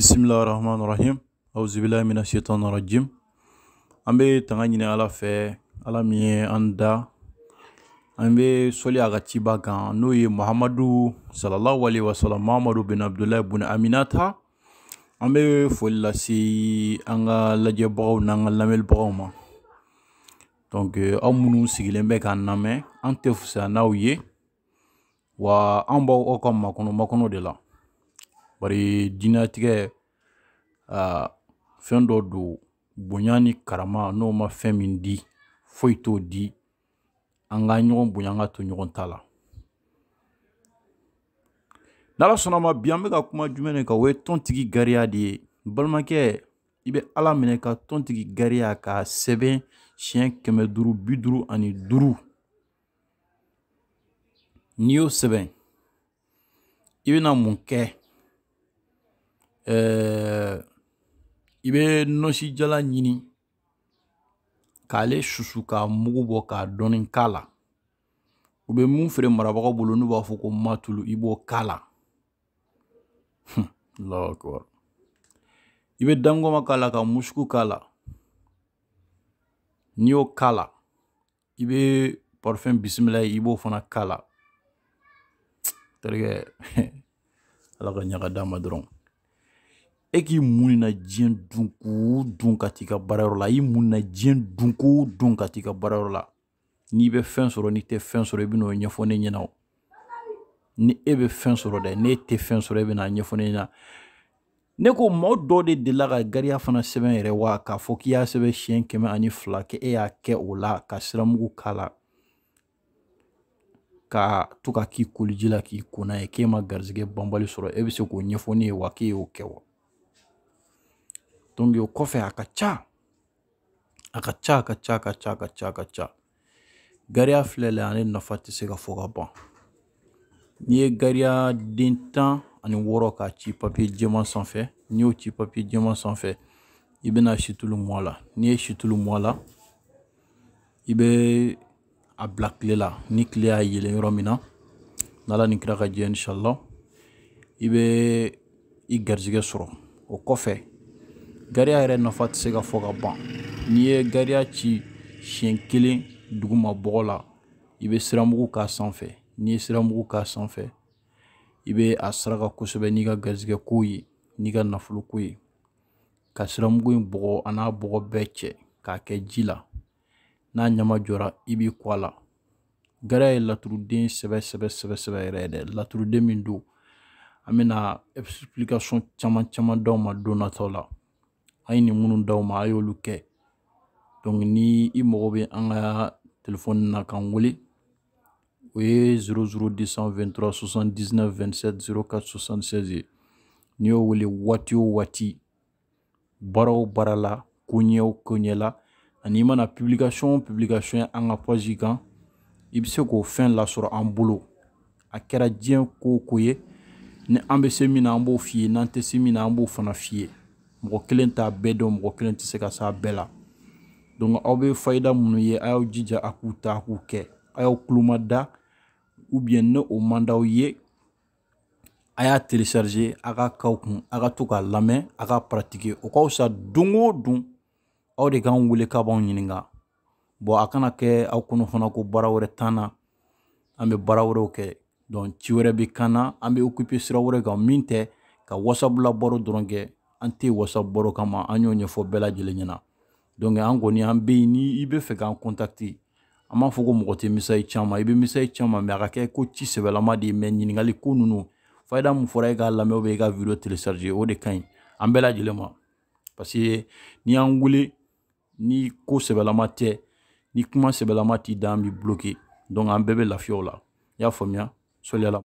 بسم الله الرحمن الرحيم أعوذ بالله من الشيطان الرجيم أمي تغنيني على فى على مي أندا أمي سولي أغاتي باقا نوي محمد صلى الله عليه وسلم محمد بن عبد الله بن أميناتا أمي فولي لسي أنغا لجي بغو نانغا لامل بغو ما دونك أمونو سيغلين بيكا نامي أنتفسا ناوي وأمبو أكام ما كنو ما كنو دي bari diinatigɛ uh, fɛn dɔ don bonya ni karama n'o ma fɛn min di foyi t'o di an ka ɲɔgɔn bonya an ka to ɲɔgɔn ta la n'ala sɔnna ma bi an bɛ ka kuma jumɛn de kan o ye tɔntigi gariya de ye balimakɛ i bɛ ala minɛ ka tɔntigi gariya k'a sɛbɛn siɲɛ kɛmɛ duuru bi duuru ani duuru n'i y'o sɛbɛn i bɛna mun kɛ Eh, i bɛ nɔsijala ɲini k'ale susu k'a mugu bɔ k'a dɔɔni k'a la u bɛ mun feere marabagaw bolo n'u b'a fɔ ko matulu i b'o k'a la i bɛ dangɔma k'a la ka musuku k'a la n'i y'o k'a la i bɛ parfɛn bisimila ye i b'o fana k'a la terikɛ ala ka ɲaga d'a ma dɔrɔn e k'i munina diɲɛ dunko dun ka t'i ka baarayɔrɔ la i munina diɲɛ dunko dun ka t'i ka baarayɔrɔ la n'i bɛ fɛn sɔrɔ n'i tɛ fɛn sɔrɔ i bɛn'o ɲɛfɔ ne ɲɛna o ni e bɛ fɛn sɔrɔ dɛ n'e tɛ fɛn sɔrɔ e bɛna a ɲɛfɔ ne ɲɛna ne ko maaw dɔ de delila ka gariya fana sɛbɛn yɛrɛ wa k'a fɔ k'i y'a sɛbɛn siɲɛ kɛmɛ ani fila kɛ e y'a kɛ o la ka siramugu k'a la ka to ka k'i koliji la k'i konna ye k'e ma garizigɛ banbali sɔrɔ e bɛ se k'o ɲɛfɔ ne ye wa k'e y'o kɛ wa donc o kɔfɛ a ka ca a ka ca a ka ca a ka ca a ka ca a ka ca gariya filɛ la ale nafa tɛ se ka fɔ ka ban n'i ye gariya den tan ani wɔɔrɔ k'a ci papiye jɛman sanfɛ n'i y'o ci papiye jɛman sanfɛ i bɛna situlu mɔ a la n'i ye situlu mɔ a la i bɛ a bila tile la ni tile y'a yelen yɔrɔ min na n'ala ni kira ka jɛ inshallah i bɛ i garizigɛ sɔrɔ o kɔfɛ Gariya yɛrɛ nafa tɛ se ka fɔ ka ban n'i ye gariya ci siɲɛ kelen duguma bɔgɔ la i bɛ siramugu k'a sanfɛ n'i ye siramugu k'a sanfɛ i bɛ a saraka kosɛbɛ n'i ka garizigɛ ko ye n'i ka nafolo ko ye ka siramugu in bɔgɔ a n'a bɔgɔ bɛɛ cɛ k'a kɛ ji la n'a ɲama jɔra i b'i kɔ a la gariya ye laturuden sɛbɛ sɛbɛ sɛbɛ sɛbɛ yɛrɛ dɛ laturuden min don an bɛna caman caman d'aw ma don nataw la an ye nin minnu d'aw ma a y'olu kɛ ni i mago bɛ an ka telefɔni na k'an wele o ye 00223 79 27 04 76 ye n'i y'o wele waati o waati baara o baara la koɲɛ o koɲɛ la ani i mana publication o publication an ka page kan i bɛ se k'o fɛn lasɔrɔ an bolo a kɛra diɲɛ ko o ko ye ni an bɛ se min na an b'o f'i ye n'an tɛ se min na an b'o fana f'i ye mɔgɔ kelen t'a bɛɛ dɔn mɔgɔ kelen tɛ se ka s'a bɛɛ la donc aw bɛ fayida minnu ye a y'aw jija a k'u ta a k'u kɛ a y'aw tulo da ubiyɛn ni o man d'aw ye a y'a telecharger a ka k'aw kun a ka to k'a lamɛn a ka pratiquer o ka fisa don o don aw de k'anw wele k'a b'anw ɲininka bɔn a kana kɛ aw kɔnɔ fana ko baara wɛrɛ t'an na an bɛ baara wɛrɛw kɛ donc ci wɛrɛ bɛ kan na an bɛ occuper sira wɛrɛ kan min tɛ ka wasabula baro dɔrɔn kɛ an tɛ wasa baro kama an y'o ɲɛfɔ bɛɛ lajɛlen ɲɛna donc an kɔni an bɛ yen ni i bɛ fɛ k'an contacter an b'a fɔ ko mɔgɔ tɛ misayi caman i bɛ misayi caman mɛ a ka kɛ ko ci sɛbɛlama de ye mɛ ɲininkali ko ninnu fayida mun fɔra e k'a lamɛn ou bien i e ka vidéo télécharger o de ka ɲi an bɛɛ lajɛlen ma parce que n'i y'an wele ni ko sɛbɛlama tɛ ni kuma sɛbɛlama t'i da an b'i bloquer donc an bɛɛ bɛ lafiya o la i y'a faamuya sɔli ala